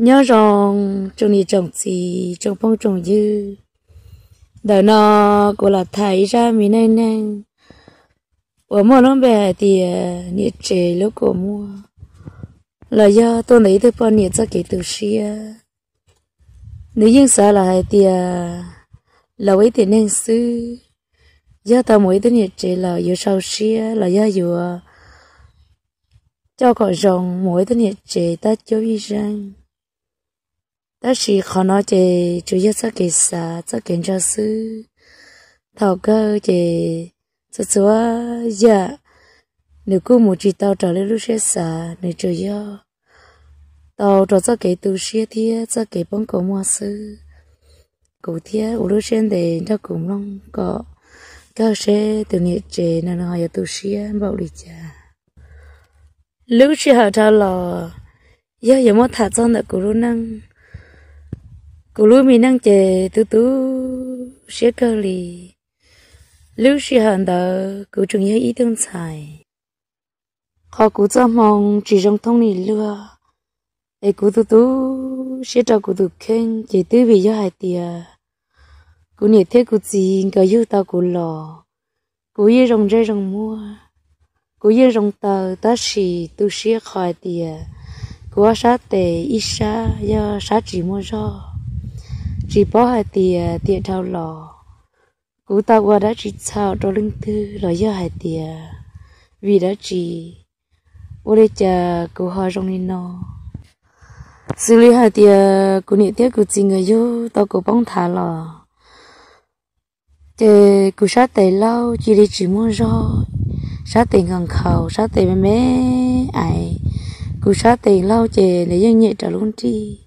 nhớ rằng trong đi trồng gì trong phong trồng dư đỡ nó cũng là thấy ra mình nên nên ở mua nó bè thì nhiệt chế lúc của mua là do tôi lấy được bao nhiêu cho kỹ từ xia nếu như sợ ờ, là thì là với tiền nên sư do tao mỗi tới nhiệt chế là dù sau xia là do vừa ờ, cho cỏ rồng mỗi tới nhiệt chế ta cho vi rằng đó chỉ khó nói chị chủ yếu sẽ kỹ sa sẽ kiểm tra sư thảo cơ chị sẽ xóa dạ nếu cứ một chị tao trở lại lúc sẽ sa nếu chủ yếu tao trở sẽ kỹ tu sĩ thì sẽ kỹ bóng mua sư cụ thiết u lúc sẽ để cho cùng long có các sẽ từ nghệ chị nên họ tu sĩ bảo lý cha lúc sẽ học thảo lò giờ giờ mất thả trong được cụ năng cô lúc mình đang chè tú tú sẽ cơ lì lúc sẽ hận đó cô trùng nhớ ý tương xài họ cú cho mong chỉ trong thông này lừa ai cú tú tú sẽ cho cú tú khen chỉ tư vì do hai tia cú nhiệt thế cú gì cả yêu tao cú lò cú yêu rồng rơi rồng mua cú yêu rồng tờ ta xì tu sẽ khỏi tia cú sát tề ít xa do sát chỉ mua rồi chỉ bỏ hai tiền tiền thao lò cú ta qua đã chỉ sao đồ linh thư rồi giờ hai tiền vì đã chỉ ô đây chờ cú hoa trong nên nó xử lý hai tiền cú niệm tiếc cú chỉ người yêu tao cú bóng thả lò chứ cú sát tay lâu chỉ để chỉ muốn rồi sát tay gần khẩu sát tay mẹ mẹ ai cú sát tay lâu chứ lấy dân nhẹ trả luôn chi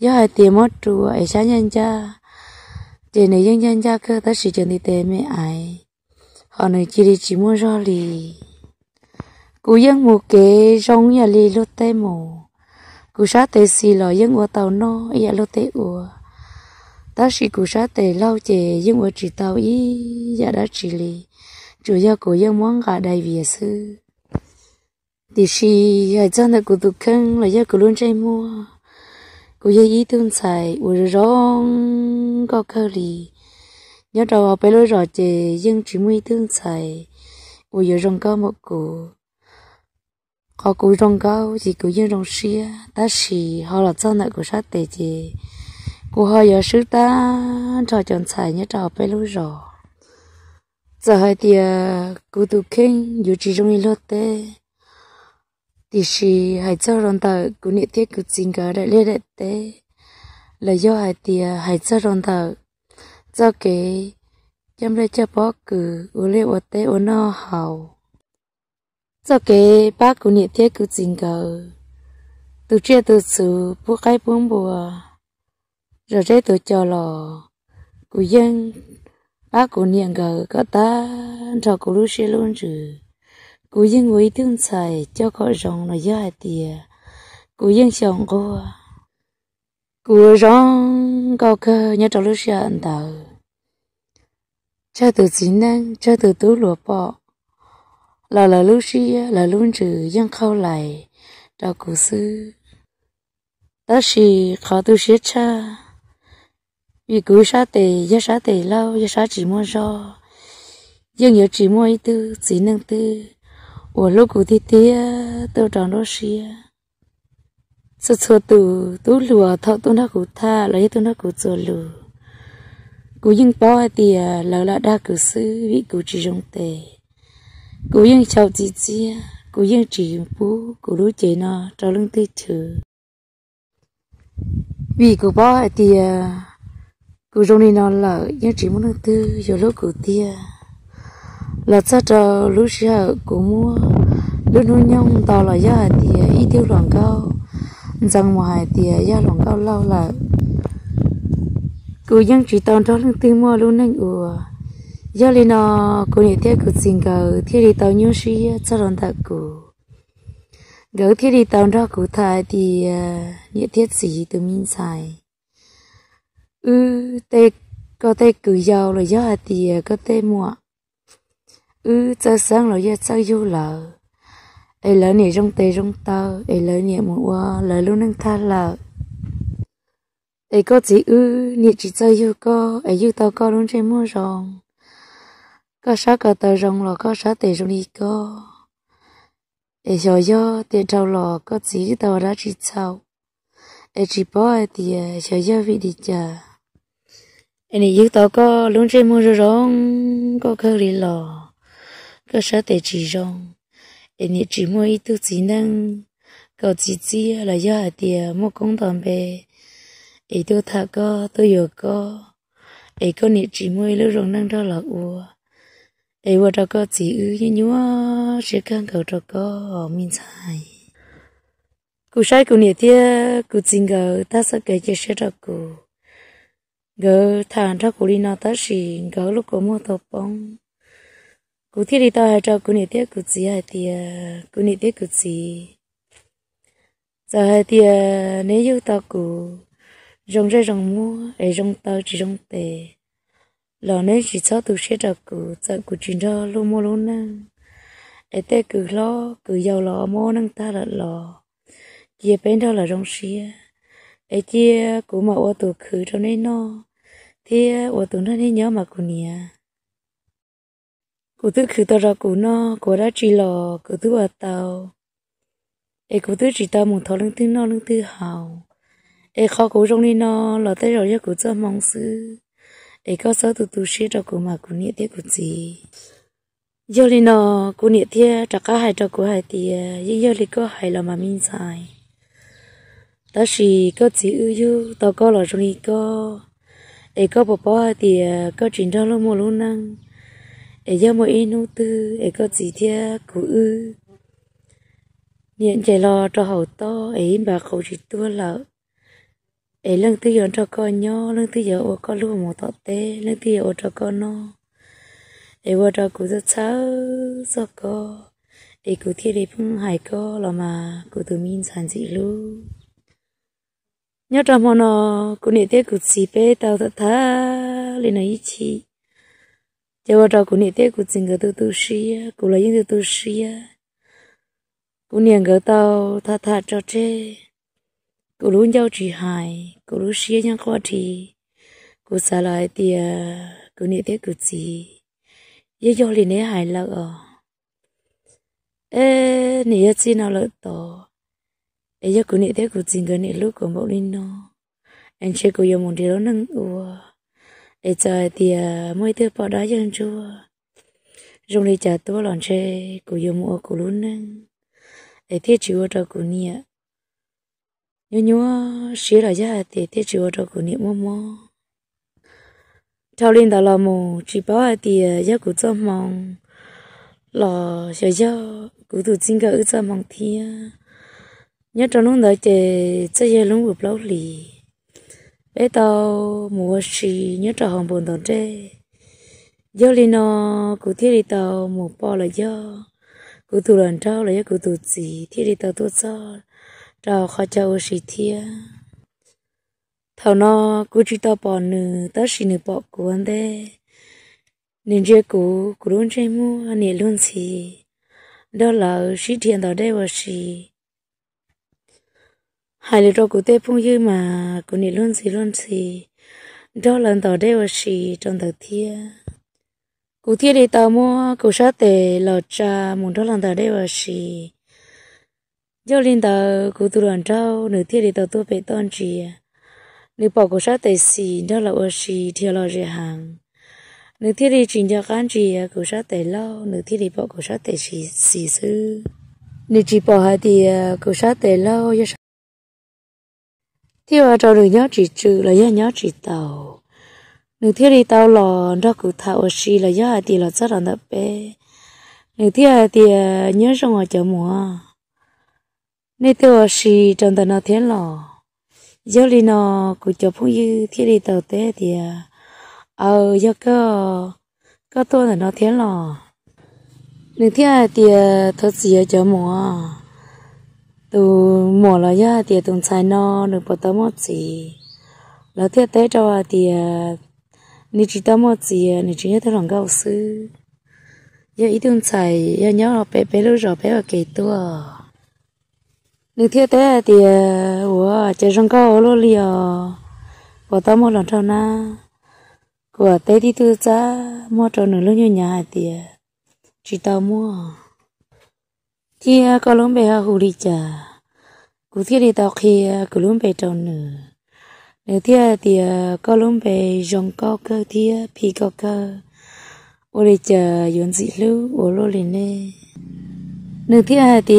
do hai tiền mất trù ấy sáng nhân cha tiền này nhân nhân cha cơ ta sử dụng thì tiền mẹ ai họ nói chỉ đi chỉ mua do lì cú dân mù kế giống nhà lì lô tê mù cú sát tê xì lò dân của tàu nó ya lô tê ủa ta sĩ cú sát tê lâu chè dân của chỉ tàu ý, ya dạ đã chỉ lì chủ do cú dân món gà đầy việt sư thì sĩ hai chân là cú tụ khăn là do cú luôn chơi mua 我爷一顿菜，我是让高考里，要找我白了绕着应只每顿菜，我也让高某个，好古让高是古应让些，但是好了早那个啥得着，古好也是单找种菜，要找白了绕，再还点古都肯有这种一落的。thì chị hãy cho rong tờ cứ niệm thiết cứ chính cỡ đại lê đại tế là do hai tia hãy cho rong tờ cho cái chăm lấy cho bác cứ u lê u tế u no hào cho cái bác cứ niệm thiết cứ chính cỡ từ trước từ sau bu cái buông bùa rồi thế từ cho lò cứ dân bác cứ niệm cỡ có ta cho cứ lúc xe luôn chứ cú yên ngồi tương xài cho có rong nó dễ tìa cú yên sống cô cú rong có cơ nhớ trong lúc xưa anh tàu cho từ chỉ năng cho từ tú lụa bọ là là lúc xưa là luôn trừ yên khâu lại cho cú sư đó là khó tu sĩ cha vì cú sa tề giá sa tề lâu giá sa chỉ mua do dân nhớ chỉ mua tư chỉ năng tư 我老古的爹都长到些，这车都都路他都那古他，来都那古走路，古应包的老了大古是为古之中的，古应小姐姐，古应姐夫，古路姐呢，找人对车，为古包的古中的那老应只么能都有老古爹。là cho trò lúc xưa cũng mua lúc nuôi nhông tàu là gia thì ít tiêu loạn cao rằng ngoài thì gia loạn cao lâu là cô dân chỉ tàu đó lưng tiêu mua luôn nên ủa gia lên nó cô nhị thế cô xin cầu thiết đi tàu nhung suy cho đòn thật cô gỡ thiết đi tàu đó cô thay thì à, nhiệt thiết gì từ minh xài ư tê có tê cử giàu là do thì à, có tê mua ư giờ sáng rồi giờ sao yêu lờ ấy lỡ nhẹ trong tê trong tơ ấy lỡ nhẹ một qua lỡ luôn nâng tha lờ ấy có chỉ ư nhẹ chỉ cho yêu cô ấy yêu tao có luôn trên mua rồng có sao có tờ rồng là có sao tê trong đi cô ấy cho yo tiền trâu lò có chỉ tao đã chỉ sau ấy chỉ bỏ thì cho yo vị đi chờ ấy này yêu tao có luôn trên mua rồng có khơi đi lò cơ sở tệ chỉ rong để nhiệt chỉ mua ít tu chỉ năng cầu chỉ chỉ là do hạt tiền mua công toàn bề để tu thà co tu hiểu co để có nhiệt chỉ mua lưu rong năng đó là ua để ua cho co chỉ ư như nhúa sẽ càng cầu cho co mình xài cú sai cú nhiệt tia cú chính gờ ta sẽ kể cho sẽ cho cú gờ thằng cho cú đi nào ta chỉ gờ lúc cú mua tập bông cụ thiết đi tao cho cụ nít tiếc cụ gì hay thì cụ nít tiếc cụ gì giờ hay thì nếu yêu tao cụ rong ra rong mua ấy rong tao chỉ rong tề lò nếu chỉ cho tụ sẽ cho cụ giờ cụ chỉ cho lô mua lô năng ấy tê cụ lo cụ giàu lò mua năng ta là lò kia bên đó là rong xia ấy kia cụ mà ô tô khử cho nên nó thì ô tô nó nên nhớ mà cụ nia cụ thứ khử tao ra cụ nó cụ đã chỉ lò cụ thứ ở tàu ê cụ thứ chỉ tao một thọ lưng thứ nó lưng thứ hào ê khó cụ trong đi nó là tới rồi cho cụ cho mong sư ê có số tụ tụ sĩ cho cụ mà cụ niệm thế cụ gì giờ đi nó cụ niệm thế trả cả hai cho cụ hai thì nhưng giờ đi có hai là mà mình sai ta chỉ có chỉ ưu yêu tao có lò trong đi có ê có bỏ bỏ thì có chuyện đó luôn một luôn năng ấy giờ mỗi inu tư ấy có gì thia cụ ư nhận chạy lo cho hậu to ấy bà khẩu chỉ tua lợ ấy lần tư giờ cho con nho lần tư giờ ô con luôn một tọt tê lần tư giờ ô cho con nó ấy qua cho cụ rất sao do co ấy cụ thiên để phong hải co là mà cụ tự mình sản dị luôn nhớ trong món nó cụ niệm tết cụ chỉ bê tao thật tha lên ấy chị giờ vào trò cũng nị thế cũng chừng người tu tu sĩ cũng là những tu tu sĩ cũng niệm cái tao tha tha cho chê cũng luôn giao chỉ hài cũng luôn sĩ nhau qua thì cũng xả lại thì cũng nị thế cũng gì giờ cho liền nế hài à ê nị chi nào lỡ to ê giờ cũng nị thế cũng chừng người nị lúc của mỗi linh nó anh chơi cũng dùng một điều nó nâng ua để chờ thì ờ, mới thứ bỏ đá cho chua dùng đi chờ tôi lòn chê của yêu mua của luôn nâng để thiết chịu cho của nia nhớ nhớ xí là giá thì thiết chịu ờ, cho của nia mua mua thao lên đó là mù chỉ bảo thì giá của cho mong là sẽ giá của tụi chính cái ước cho mong thiên nhớ trong lúc đó chơi chơi lúc bụp lâu lì bé tàu mùa xì nhớ trò hồng buồn tổn trê do li nó cụ thiết đi tàu mua bò là gió, cụ tụ lần trâu là do cụ tụ gì thiết đi tàu tốt cho trò khó cho xì thia thầu nó cụ chỉ tàu bò nửa tớ xì nửa bò của anh thế nên chơi cụ cụ luôn chơi mua anh luôn xì đó là xì thiền tàu đây và xì hai lứa đồ của tê phong dư mà của nị luôn gì luôn gì đó lần tàu đây là gì trong tàu thia cụ thia đi tàu mua cụ sát tề lò trà một đó lần tàu đây là gì do linh tàu cụ tu đoàn trâu nửa thia đi tàu tu về tôn trì nửa bỏ cụ sát tề xì đó là ở gì thia lò gì hàng nửa thia đi chỉnh cho cán trì cụ sát tề lâu nửa thia đi bỏ cụ sát tề xì xì sư nửa chỉ bỏ hai thì à, cụ sát tề lâu thì vào trò được nhớ chỉ trừ là nhớ nhớ chỉ tàu nếu thiết đi tàu lò đó cụ thảo xì là à, nhớ thì là rất là đập bé nếu thiết thì nhớ trong ngoài chợ mùa nếu tàu xì trong tàu nó thế lò giờ đi nó cứ cho phụ như thiết đi tàu té thì à, ờ do có có tôi là nó thế lò nếu thiết thì thật gì ở chợ mùa từ mùa là ra thì tuần sai nó được bỏ tấm một gì là thiết tế cho thì à, nị chỉ tấm một gì nị chỉ nhớ tới lòng gạo sư giờ ý tuần sai giờ nhớ là bé bé lúc rồi bé là kể tua nị thiết tế thì của à, chơi rong gạo lô liò ờ, bao tấm một lần cho na của tế thì tu cha mua cho nửa lúc như nhà thì chỉ à, tao mua kia à, có lúng bè hù đi chờ cụ thiết đi tàu khi à, có lúng bè tròn nửa nếu thiết thì à, có lúng bè rong co cơ thiết phi co cơ ô đi chờ yến dị lưu ô lô lên nè nếu thiết thì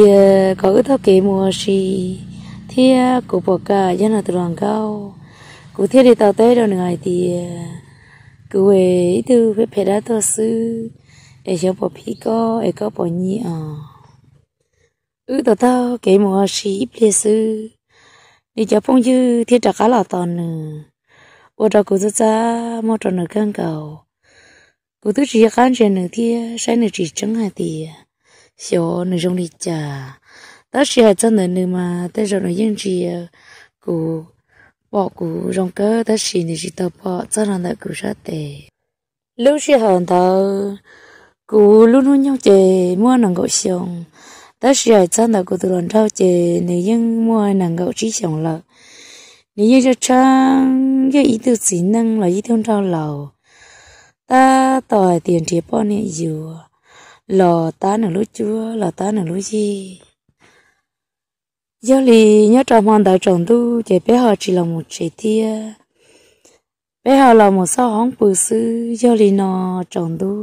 có cái thao kế mùa gì thiết cụ bỏ cả dân là đoàn cao cụ thiết đi tàu tới đâu nữa thì cứ về từ phép phép đã tôi sư ai cho bỏ phi co ai có bỏ nhị à ừ tao tao cái mùa sĩ ple sư đi chợ phong dư thiên trả cá lò tòn nè ô trò cụ tao cha mò trò nửa căng cầu cụ tao chỉ khăn trên nửa thia sai nửa chỉ trắng hai thia xio nửa trong đi chả ta chỉ hai chân nửa nửa mà ta rồi nửa yên chỉ à. cụ bỏ cụ rong cơ ta chỉ nửa chỉ tao bỏ chân là nửa cụ sát tệ lúc chỉ hòn tao cụ luôn luôn nhau chè mua nàng gọi xong đó là chân là của tụi lần trâu chè nếu như mua nàng gạo chỉ xong lợ nếu như cho trang cái ý tư chỉ năng là ý thương trâu lầu ta tỏi tiền thì bọn này nhiều, lò ta nở lúa chua lò ta nở lúa gì do lì nhớ trò hoàn đại trồng tu chỉ biết họ chỉ là một chế tia bé họ là một sao hóng bự sư do lì nò trồng tu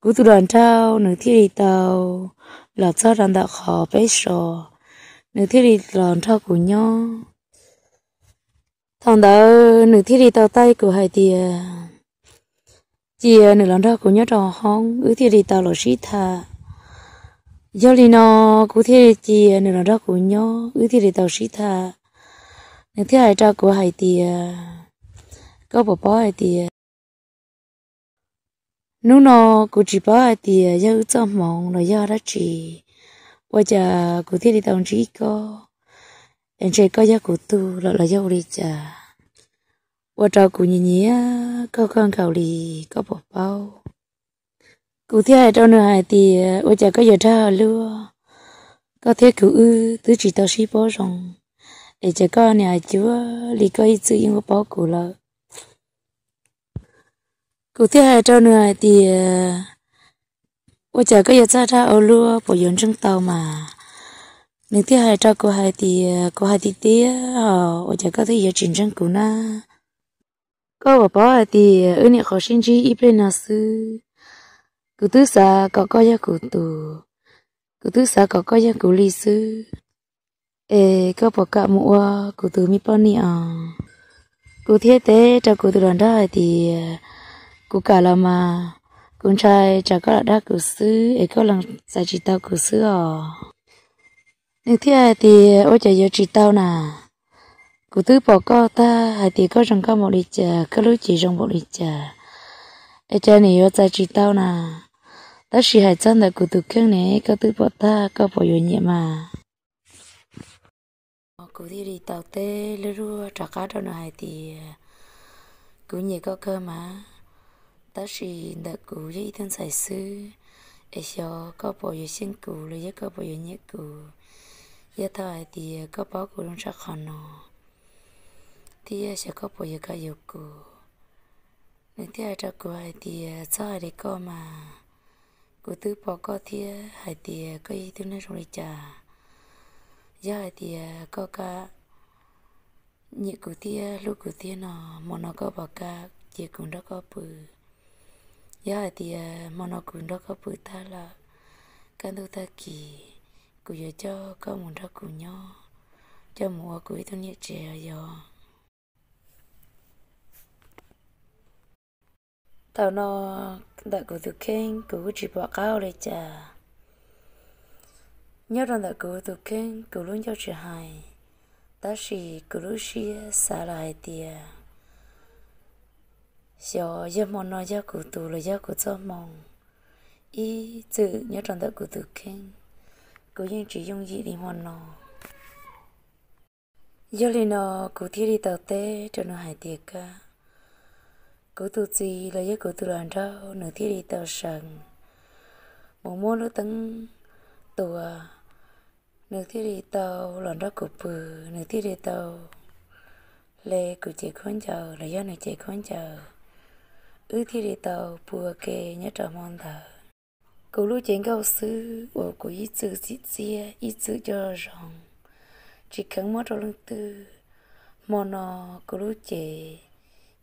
cú tu đoàn trao nửa thi tàu lọ cho rằng đã khó bế sò nữ thiết đi lòn cho của nhó, thằng đó nữ thiết đi tàu tay của hai tia chị nữ lòn cho của nhó trò hong nữ thiết đi tàu lọ sĩ thà do lý nó cụ thi chị nữ lòn cho của nhó nữ thiết đi tàu sĩ thà nữ thiết hai trò của hai tia có bộ bỏ hai tia nó nó cô chỉ bảo thì giờ cho mong nó giờ đó chỉ bây giờ cô thấy đi tàu chí có em chỉ có giờ cô tu là là giờ đi chả và trò cô nhìn nhía có con cầu đi có bỏ bao cô thấy hai trâu nữa hai thì bây giờ có giờ ra luôn có thể cứ ư tứ chỉ tao xí bỏ rồng để cho con nhà chúa đi coi sự yên của bảo cô lợi cụ thế hệ trâu nữa thì ôi chờ có giờ ra ra ô lúa bộ dưỡng trong tàu mà nếu thế hệ trâu cô hai thì ờ, cô hai thì tí họ ôi chờ có thứ giờ chuyển trong cụ na cô bà bó thì ờ, ư nị khó sinh chi ít lên nào sư cụ tứ xa có coi ra cụ tù cụ thứ xa có coi ra cụ lý sư ê có bà cả mua cụ tứ mi bao à cụ thế thế trâu cụ tứ đoàn đó thì ờ, cú cả là mà con trai chả có là đa cử sư ấy có lần giải chỉ tao cử sư ở nhưng thế ai thì ôi chả giờ chỉ tao nè cú tứ bỏ co ta hay thì có trong có một đi chờ có lúc chỉ trong một đi chờ ấy cha này ôi giải chỉ tao nè ta chỉ hay chân là cú tứ kiêng này có tứ bỏ ta có bỏ vô nhẹ mà cú thì đi tàu tê lưu chả cá đâu nè hay thì cú nhẹ có cơ mà tớ chỉ đã cú với thân sài sư để cho có bộ yếu sinh cú rồi với có bộ yếu nhớ cú giờ thôi thì có bao cú trong sắc hòn nó thì sẽ có bộ yếu có yếu cú nếu thế cho cú hay thì cho để có mà cú tư bỏ có thì hay thì có ý thứ này rồi chả giờ thì có cả nhị cú thì lúc cú thì nó mà nó có bỏ cả chỉ cũng đã có bự giờ dạ, thì mà nó cũng đó có bự ta là cái tôi ta kỳ cụ giờ cho có muốn đó cũng nhau cho mùa cuối tôi nhớ trẻ giờ tao nó đã cụ từ khen cụ chỉ bỏ cao để chả nhớ rằng đã cụ từ khen cụ luôn cho trẻ hài ta chỉ cụ lúc xia xả lại tiền 小要么那要古多了要古做梦，一直要长到古多看，古用只用一零万咯。要哩呢，古天里到底就能还得个，古多只了要古多乱着，能天里到上，某某了等多，能天里到乱着古不，能天里到。lê cụ chị khốn chờ là do này chị khốn chờ ư thi đi tàu bùa kề nhớ trở mòn thở cụ lưu chiến cao sư của cụ ít chữ dít chia ít chữ cho rằng chỉ cần mất rồi lưng tư mò nò cụ lưu chế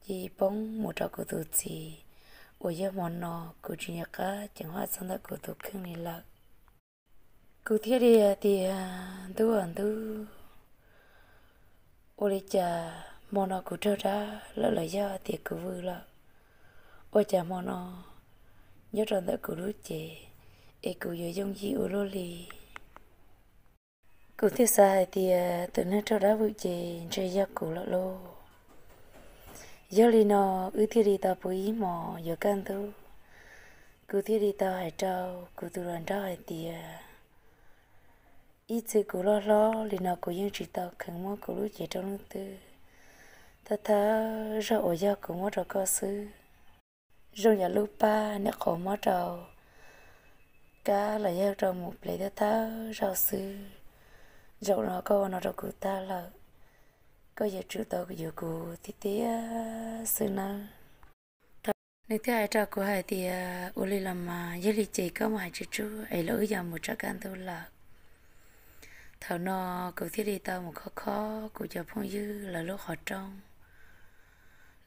chỉ bóng một trò cụ tụ chỉ ở giờ mò nò cụ chỉ nhớ cả chẳng hoa sang đã cụ tụ khương này lạc cụ thiết đi thì tu ăn tu ô lê cha mò nò cụ trơ ra lỡ lời do thì cụ vui lạc ô chả mò nó nhớ rằng đợi cụ rút chè ê cụ giờ giống gì ô lô lì cụ thiết sai thì từ à, nơi cho đã vụ chè chơi giặc cụ lọ lô giờ lì nó ư thiết đi tao bố ý mò giờ can tu cụ thiết đi tao hải trâu cụ tu đoàn trâu hải tìa ít chơi cụ lo lo lì nó cụ dân chỉ tao khẩn mò cụ rút chè trong tư ta ta ra ổ gia cụ mò ra co sư rồi nhà lúc ba nè khổ mó trầu cá là giao trầu một lấy ta ta rau sư rau nó có nó rau cụ ta là có giờ chữ tàu của giờ cụ thì tía sư nó nếu thế ai trao của hai thì à, uli lì làm mà dưới lì chỉ có mà chữ chú ấy lỡ giờ một trắc ăn tôi là thảo nó cụ thiết đi tao một khó khó cụ giờ phong dư là lúc họ trong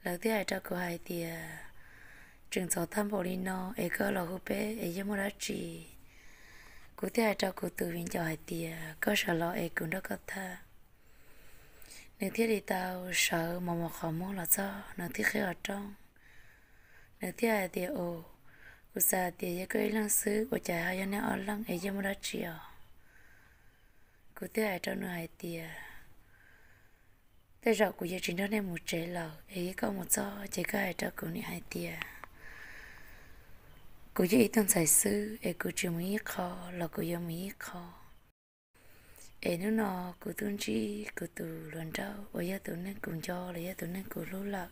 lần thứ hai trầu của hai thì à, trường gió tham bộ linh nó ấy cơ là hộp bé ấy giống ra chỉ cụ thể cho cụ tự viên cho hai tia cơ sở lo ấy e cũng đó có tha nếu thiết đi tao sợ mà một khó mua là do nếu thiết khi ở trong nếu thiết hai tia ồ cụ xa tia ấy cơ lăng xứ của trái hai nhân ở lăng ấy giống ra chỉ ở cụ thể cho nó hai tia thế rồi cụ giờ chỉ đó nên một chế lầu ấy có một do chỉ có hai cho cụ này hai tia cô chỉ ít thằng giải sư e cô chưa mấy khó là cô yêu mấy khó e nó nó cô tuân chi cô tù luận trâu ở gia tù nên cùng cho là gia tù nên cô lú lạc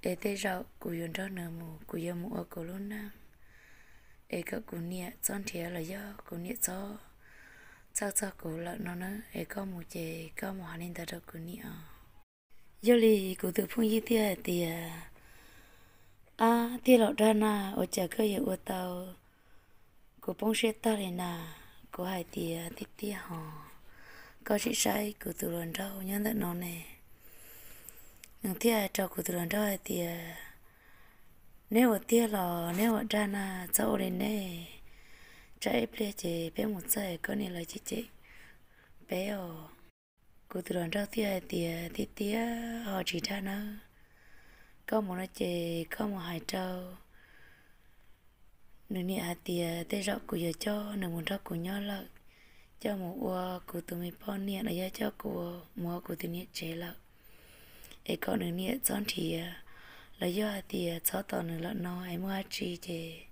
e thế rau cô yun trâu nở mù cô yêu mù ở cô lú năng e các cô nia chọn thiệt là do cô nia cho sao sao cô lợn nó nữa e có mù chè có mù hành nên ta đâu cô nia giờ lì cô tự phun gì tiệt tiệt à thì lọ ra na ở chợ cơ hiệu của tàu của bông xe ta này nà của hai tia tít tía họ có chị sai của tụi lần rau nhớ đất nó nè nhưng tía trò của tụi lần rau hai tia, nếu ở tía lò nếu ở ra na sau lên nè trái ple chị bé một giây có nên là chị chị bé ồ của tụi lần rau tía hai tía tít tía họ chỉ ra nữa có một nó chè có một hải trâu nửa nịa tìa tê rõ của giờ cho nửa muốn rõ của nhau lợ cho một ua của tụi mình bọn nịa là do cho của mua của tụi nịa chế lợ ấy có nửa nịa chọn thì là do tìa chó tỏ nửa lợn nó ấy mua chi chè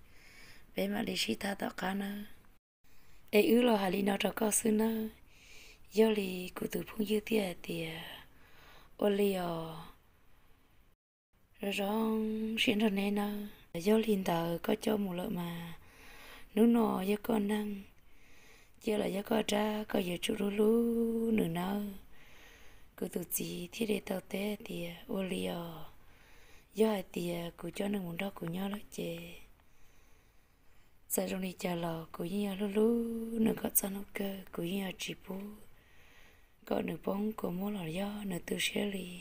bé mà đi xí ta tỏ cá nữa ấy ứ lo hà lý nó cho có sư nữa do lì của tụi phung dư tìa tìa ô lì rồi rồi xin rồi nè nè do liền tờ có cho một lợi mà nước nọ do con năng chưa là do con tra có giờ chú lú lú nửa nơ cứ từ gì thì để tàu té thì ô liò do thì cứ cho nên muốn đó cứ nhớ lại chè sao trong đi chờ lò cứ nhau lú lú nửa có sao nó cơ cứ nhau chỉ bú có nửa bóng của mua lò do nửa từ xe liền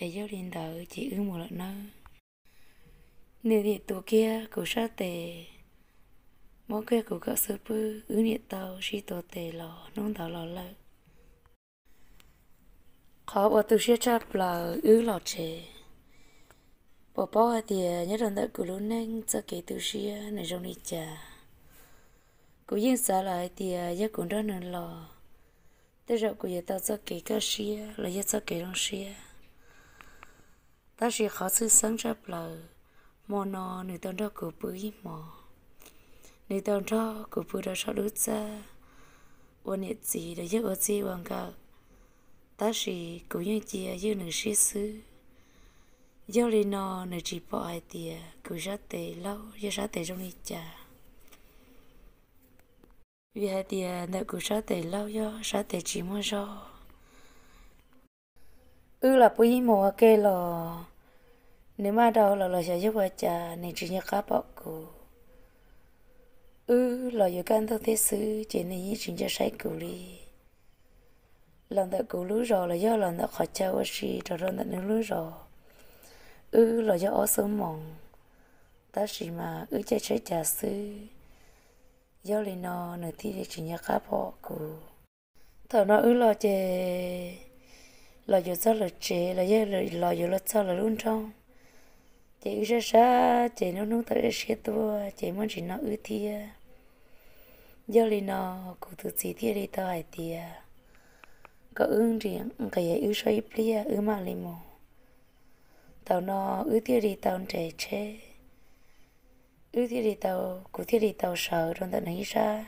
ấy giáo đình tờ chỉ ư một lần nữa nếu thì tụ kia cụ sa tề mỗi kia cụ gỡ sơ bư ư nhiệt tàu chỉ tổ tề lò nông tàu lò lợ khó bỏ tụ xe chạp là ư lò chè, bỏ bỏ thì nhớ rằng đợi cụ lúc nâng cho kể tụ xe này trong đi chà cụ yên xả lại thì nhớ cũng đó nên lò tới rồi cụ giờ tàu cho kể cơ xe là nhớ cho kể đông xe ta chỉ khó sự sáng ra lờ mò nò nữ tông đó cử bưởi mò nữ tông đó cử bưởi đó sao đứt ra ôn nhiệt gì để giúp ôn gì bằng cả ta chỉ cố như chị như nữ sĩ sư do lý nò nữ chỉ bỏ ai tiề cố ra tệ lâu do ra tệ trong đi chả vì hai tiề nữ cứ ra tệ lâu do ra tệ chỉ mua rồi ư là bây mùa cái lò nếu mà đâu là lò sẽ giúp vợ cha nên chỉ nhớ cá bọc cụ ư lò giờ can thông thế xứ chỉ nên như chỉ cho sai cụ đi lần đầu cụ lú rồi là do lần đầu khỏi cha gì cho rồi lần đầu lú rồi ư là do ó sớm mòn ta chỉ mà ư chơi chơi trà sư do lên nó nửa thi để chỉ nhớ cá bọc cụ thở nó ư lo chơi lo yo cho lo chế lo yo lo lo yo lo cho lo luôn trong chị sa sa chị nó nung tới sẽ tua chị muốn chị nó ư thia giờ li nó cụ tự chỉ thia đi tao hải tia có ưng riêng cái ư soi plia ư mà li mồ tao nó ư thia đi tao trẻ chế ư thia đi tao cụ thia đi tao sợ trong tận này ra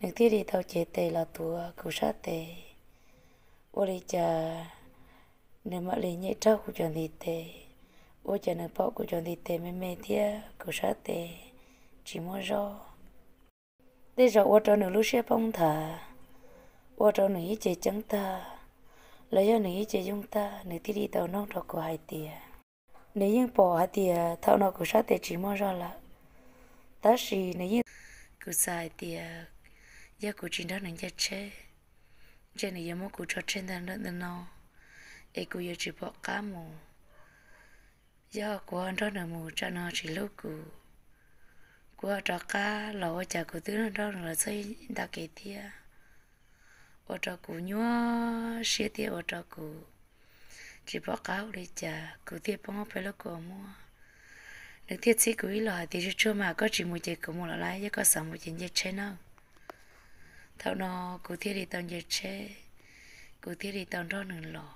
nếu thia đi tao chế tề là tua cụ sát tề ô đi chờ nếu mà lấy nhảy trâu của chọn thì tệ ô chờ nếu bỏ của chọn thì tệ mê mê thia của sợ tệ chỉ mua rô thế rồi ô cho nếu lúc xe bông thở ô cho nếu chế trắng thở lấy cho nếu chế chúng ta nửa thì đi tàu nông trọc của hai tìa nếu yên bỏ hai tìa thảo nào của sợ tệ chỉ mua rô là ta chỉ nếu yên của sai tìa gia của chính đó nắng gia chết trên này giống cụ cho trên đàn đơn đơn nó e cụ giờ chỉ bỏ cá mù do của anh đó là mù cho nó chỉ lúc cụ của cho cá lẩu chả cụ tứ đó là xây đa kỳ tia ở cho cụ nhua xia tia ở cho cụ chỉ bỏ cá để chả cụ tia bông phải lúc cụ mua được thiết sĩ cụ ý lòi thì chưa mà có chỉ một chế của mua lại với có sợ một chuyện gì trên nào thâu nó cụ thiết đi tao giờ chế cụ thiết đi tao đó nửa lò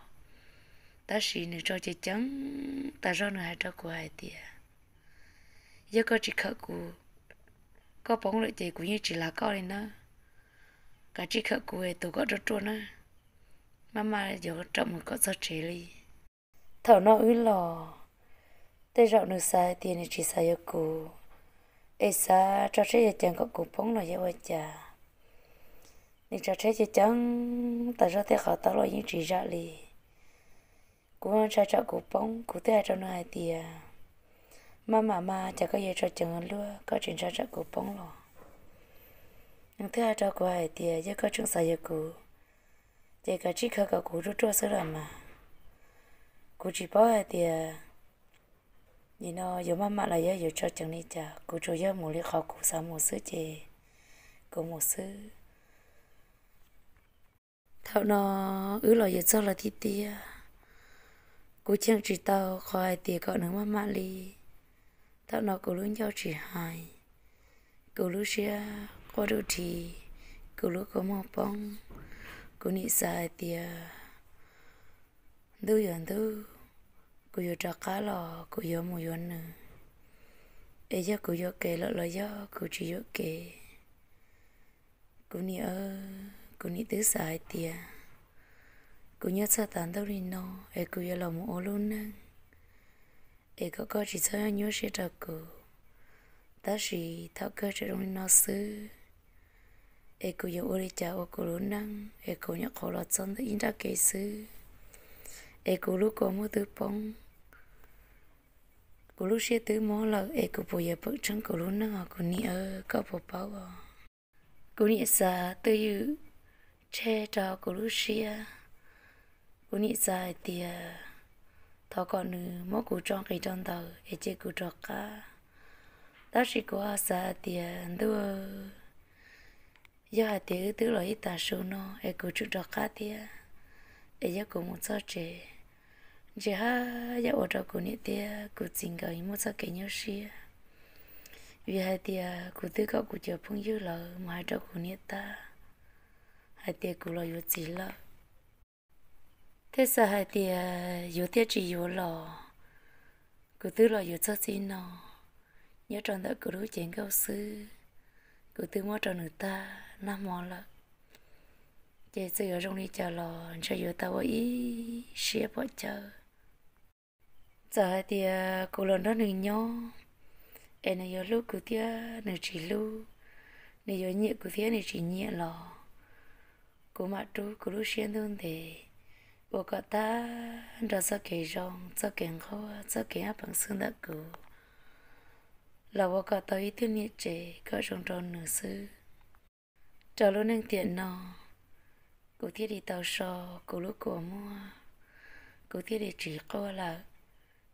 ta xì nửa cho chế chấm ta do nửa hai cho của hai tia giờ có chỉ khở cụ có bóng lợi chế cũng như chỉ là có lên đó cả chỉ khở cụ ấy tôi có rất chuồn á mama giờ trọng một con sơ chế đi thâu nó ứ lò tê rộng nửa sai tiền thì chỉ sai giờ cụ ấy xa cho chế giờ chẳng có cụ bóng là giờ cha 你这车就讲，但是在好到了已经这里，古往这这古崩古代这那的，妈妈妈这个也这讲了，搞成这这古崩了，你这这古海的，一个种啥一个，这个只可个古就做事了嘛，古只包海的，你呢有妈妈了也有这整理家，古主要努力好古啥么事情，古么事。thảo nó ứ lò giờ cho là thịt tía cú chân chỉ tao khỏi tía cọ nướng mà mạ li thảo nó cú luôn nhau chỉ hài cú lúc xia qua đồ thì cú lúc có mò bông cú nị sai tia đu yon đu cú yo trả cá lò cú yo mù yon nữa ấy giờ cú yo kể lọ lọ giờ cú chỉ yo kể cú nị ơi cô nít tứ sai tia cô nhớ e e e sa tán đâu đi nó e cô yêu lòng ô luôn nè e có có chỉ sao nhớ sẽ cho cô ta chỉ thao cơ cho đông nó sư e cô yêu ô đi cha ô cô luôn năng e cô nhớ khổ lọt xong tới in ra kế sư e cô lúc có mua tứ bông cô lúc sẽ tứ mó là e cô bồi giờ bực trắng cô luôn năng à cô nít ơ có bồ bao à cô nít sa tới che cho cô lúc xia cô nhị dài thì thọ còn nữ mỗi cô trong cái trong tàu để e chơi cô trọ cả đó chỉ cô à sa thì đưa giờ thì cứ lấy ta số nó để cô chụp trọ cả thì để giờ cô muốn sao chơi giờ ha giờ ở đó cô nghĩ thì cô tình cảm muốn sao cái nhau xia vì hai thì cô tự có cô chờ phong yêu lợ mà hai đó cô nghĩ ta hai tia cú lo yếu chỉ lợ thế sao hai tia yếu tia chỉ yếu lò cú tư lo yếu cho chỉ nó nhớ tròn đã cú đối chuyện cao sư cú tư mua tròn người ta nam mò lợ chị sư ở trong đi chờ lò cho yếu tao ý xếp bỏ chờ giờ hai thì cú lo nó nữ nhau em này yếu lúc cú tia nữ chỉ lúc này yếu nhẹ cú tia nữ chỉ nhẹ lò cú mà chú cú lúc xuyên luôn thì bố có ta ra sao kể rong sao kể khó sao kể áp bằng xương đất cú là bố có tới thứ nhiệt chế có rong rong nửa xứ trở luôn nên tiện nó cú thiết đi tàu sò cú lúc của mua cú thiết đi chỉ có là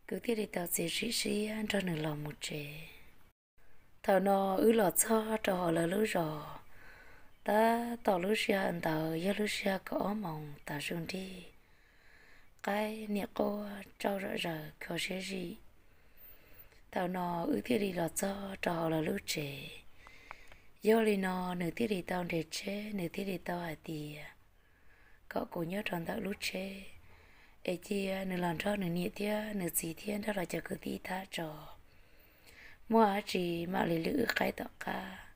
cú thiết đi tàu chỉ chỉ chỉ ăn cho nửa lòng một chế thảo nó ứ lọt cho cho họ là lứa rồi ta tỏ lúc xia ẩn tờ giờ lúc xia có ó mỏng ta rừng đi cái niệm cô trao rỡ rỡ khó sẽ gì tao nó ư thiết đi lọt cho trò là lúc trẻ giờ lì nó nửa thiết đi tao để chế nửa thiết đi tao à tì có cố nhớ tròn tao lúc trẻ ấy chi nửa lần cho nửa nhị tia nửa gì thiên đó là chờ cứ tí ta trò mua chỉ mạo lì lữ khai tao ca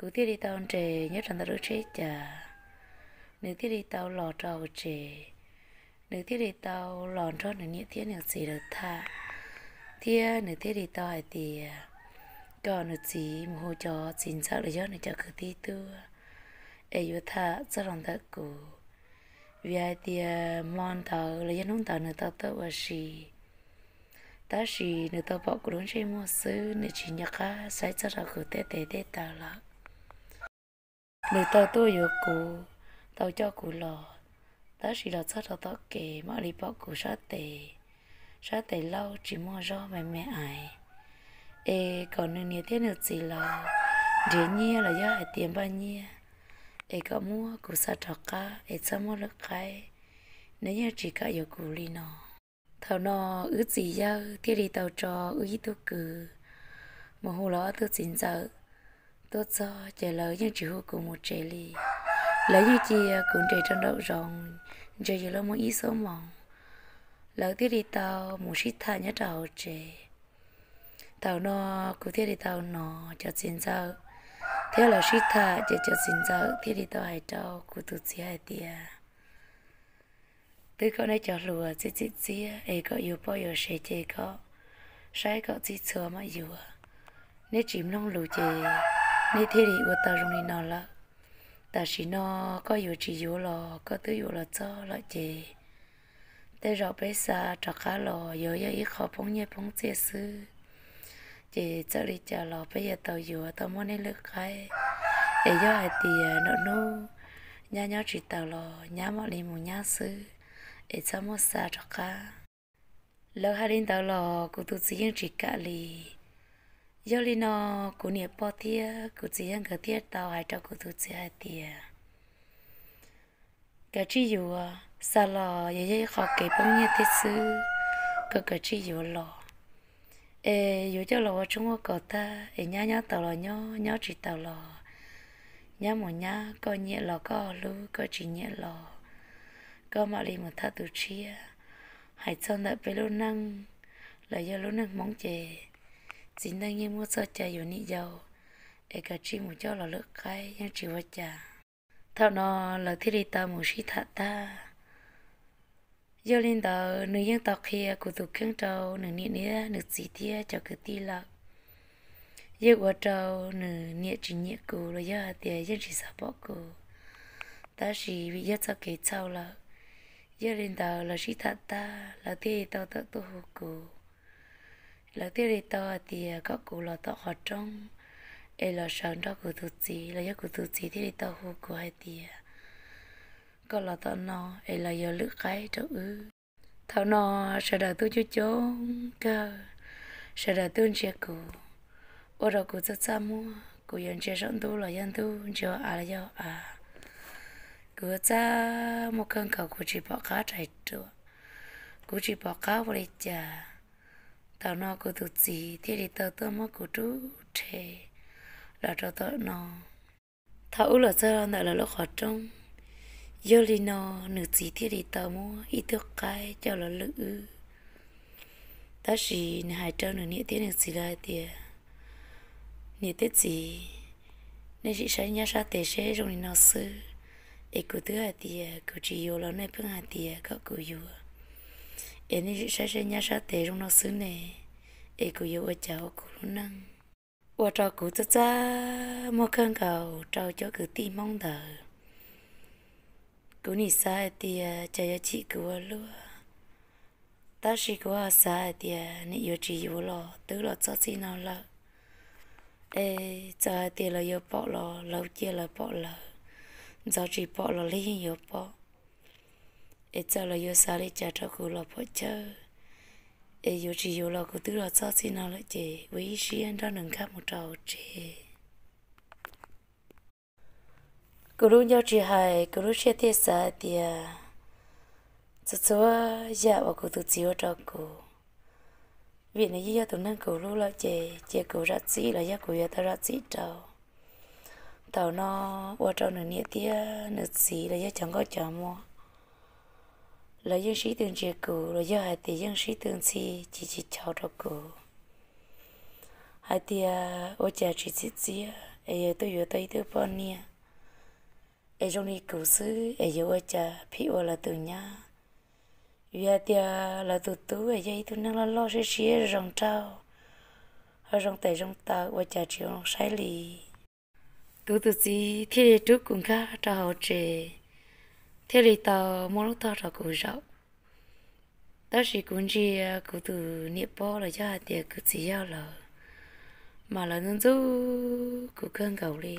cứ tiết đi tao trẻ nhất là tao chết chả nếu tiết đi tàu lò trò trẻ nếu tiết đi tàu lò cho nếu nhẹ thiết nếu gì được tha thiết nếu tiết đi tàu hay thì còn được gì mà hỗ trợ xin sao để cho nó cho cứ tí tư ai vừa tha rất là ta cũ vì ai thì mòn tàu là dân ông tàu nữa tàu tao và gì ta chỉ nữa tàu bỏ của đốn chơi mua sư nữa chỉ nhạc sai cho ra cứ tê tê tê tàu lắm nếu tao tôi yêu cụ tao cho cụ lò tao chỉ là cho tao kể mà đi bỏ cụ sát tề sát tề lâu chỉ mua do mẹ mẹ ai ê còn nên nhớ thế được gì là để nhia là do ai tiền bao nhiêu ê có mua cụ sát trọ cá ê cho mua lực cái nếu như chỉ cả yêu cụ li nó thảo nó ước gì giao thiết đi tao cho ước gì tôi cứ mà hồ lỡ tôi chính giờ tôi cho chờ lỡ chỉ chữ của một trời lì lỡ như chị cũng trẻ trong đầu rộng giờ giờ lâu muốn ý số mong lỡ tiếp đi tàu một xích thà nhớ đầu trẻ tàu nó cứ tiếp đi tàu nó cho xin sao thế là xích thà chỉ cho xin sao tiếp đi tàu hải tàu cứ tự xí hải tia tôi có nói cho lùa chỉ chỉ chỉ ấy có yêu bao giờ sẽ chơi có sai có chỉ sửa mà yêu nếu chìm nông lùi chơi nên thế thì của tao dùng nó là ta chỉ nó có yếu chỉ yếu lo có thứ yếu là cho lo chế tới rồi bây giờ cho cá lo yếu giờ ít khó bông nhẹ bông chế sư chế cho đi chờ lo bây giờ tao yếu tao muốn nên lực khai để cho hai tỷ nó nu nhá nhá chỉ tao lo nhá mọi liền một nhá sư để cho một xa cho cá lâu hai đến tao lo cũng tự nhiên chỉ cả liền giờ li nó cũng nhẹ bỏ tiếc, cũng chỉ hàng cái tiếc tàu hay trâu cũng thu chỉ hai tiếc. cái chỉ dù xa ờ, lò giờ giờ khó kể bông nhẹ thế sư cái cái chỉ dù lò ê dù cho lò chúng có cậu ta ê nhá nhá tàu lò nhó nhó chỉ tàu lò nhá một nhá có nhẹ lò có lu có chỉ nhẹ lò có mà đi một thắt từ chia hãy cho nó bê lô năng là do lô năng mong chè xin đăng nghe mua sợ cha yếu nị dầu, để cả chị một cho là lỡ cái nhưng chỉ vật cha thao nó là thiết đi ta một sĩ thạ ta do lên tờ nữ dân tộc kia của tụ kiêng trâu nữ nị nía nữ sĩ tia cho cứ ti lạc giờ qua trâu nữ nịa chỉ nịa cụ là do tia dân chỉ sao bỏ cụ ta chỉ bị dân sao kể sau lợ, do lên tờ là sĩ thạ ta là thiết tao tao tu hồ cụ lỡ tiêu đi to thì à, có cụ lọ to họ trong e lọ sáng đó cụ tụt gì lỡ giấc cụ tụt gì thì đi to hô cụ hay thì à. có lọ to nó e lọ giờ lướt cái chỗ ư thảo nó sợ đời tôi chú chó cơ sẽ đợi tôi chưa cụ ô đó cụ rất xa mua cụ yên chưa sẵn tu là yên tu cho à là do à cụ cha một cơn cầu cụ chỉ bỏ cá chạy trượt cụ chỉ bỏ cá vào đây chả tao nó cô tụt gì thì để tao tao mất cô chú trẻ là cho tao nó thảo là sao nó là lúc khó trông giờ li nó nữ gì thì để tao mua ít thức cái cho là lự ta chỉ hai trâu nữa nhẹ tiếng nữ gì lại tiền nhẹ tết gì nên chị sẽ nhớ sao tệ sẽ rồi nó sư để cứ thứ hai tiền cứ chỉ yêu là nơi phương hai tiền có cứ yêu em đi sẽ sẽ nhà sẽ tệ trong nó xứ nè, em cũng yêu ở cháu cũng luôn năng và trò cũng tất ra một cơn cầu trò cho cứ tìm mong đợi cũng đi sai e thì chạy chị cứ luôn ta chỉ có sai e thì nị yêu chỉ yêu lo tứ lo cho chị nào lợ ê giờ thì là yêu bỏ lo lâu chia là bỏ lợ giờ chỉ bỏ lo lấy yêu bỏ e cho là yo sa le cha cho cô lo phô chơ e yo chỉ yo lo cô tư lo cho xin nó lại chị với sĩ anh đó nâng khắp một trầu chị cô luôn yo chị hay cô luôn chia tiết sa tiệt cho cho dạ và cô tư chiếu cho cô vì này giờ tụi nâng cô luôn lo chị chị cô ra sĩ là giờ cô giờ ta ra sĩ trầu tàu nó qua trâu nửa nia tia nửa sĩ là giờ chẳng có chờ mua là dân sĩ tương chia cụ là do hai tỷ dân sĩ tương chi chỉ chỉ cháu đó cụ hai tỷ ô cha chỉ chỉ chỉ giờ tôi vừa tới từ bao nhiêu ai trong đi cụ ai giờ ô cha phi ô là từ nhà vừa tỷ là từ tú ai giờ tôi đang lo lo sẽ chia rồng trao ở rồng tay rồng ta ô cha chỉ rồng sai lì tôi tự chỉ thì trước cũng khá trao trẻ thế thì tờ muốn lúc tao rồi cũng rộng đó chỉ cũng chỉ à, cũng từ niệm bó là cho tiền cứ chỉ giao là mà là nên giúp cũng cơn cầu đi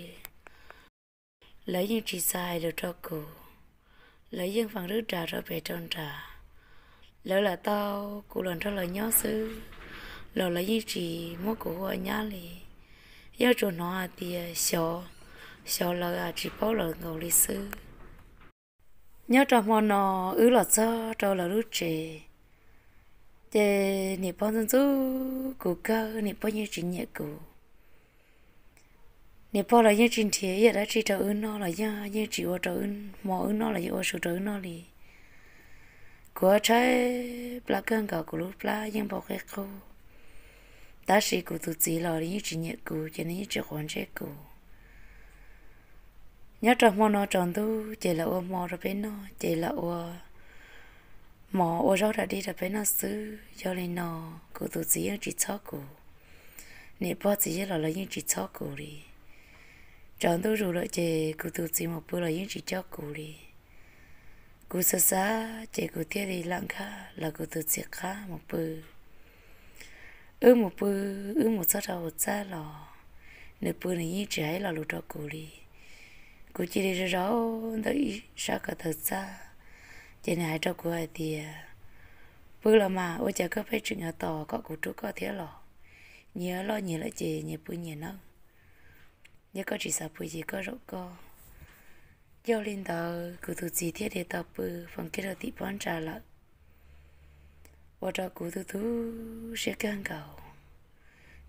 lấy những chỉ sai được cho cô lấy những phần rước trà rồi về tròn trà lỡ là tao cũng lần cho lời nhớ sư lỡ là những chỉ mua cụ hoa nhá lì giờ cho nó thì xó xó là chỉ bao là ngầu lý sư nhớ cho mò nó ứ lọt cho cho là rút trẻ để nị bao dân chú cụ cơ nị bao nhiêu chuyện nhẹ cụ nị bao là những chuyện thế giờ đã chỉ cho ứ nó là nhá những chỉ ở cho ứ mò ứ nó là những sự cho ứ nó đi của trái plá cơn cả của lúc plá nhưng bao cái câu ta sĩ cụ tụt chỉ là những chuyện nhẹ cụ cho nên những chuyện hoàn chế cụ nhớ trong mò nó tròn tu chỉ là ô mò rồi bên nó chỉ là ô mò ô rót đã đi rồi bên nó xứ cho nên nó cụ tự chỉ chỉ cho cụ nè bao chỉ là lấy những chỉ cho cụ đi tròn tu rồi lại chỉ cụ tụ chỉ một bữa là những chỉ cho cụ đi cụ sơ sá chỉ cụ thiết đi lặng khá là cụ tự chỉ khá một bữa ư một bữa ư một sao đầu một sao lò nửa bữa này những chỉ ấy là lụt cho cụ đi cú chỉ đi rõ tới sao cả thật xa chỉ này cho cô hai thì bữa là mà ôi chả có phải chuyện ở tò có cú chú có thế lọ nhớ lo nhớ lại chị nhớ bữa nhớ nó nhớ có chỉ sợ bữa gì có rộng co giao lên tờ cú tụ gì thế để tao bữa phòng kia là tị bán trả lại và cho cú tụ tụ sẽ căng cầu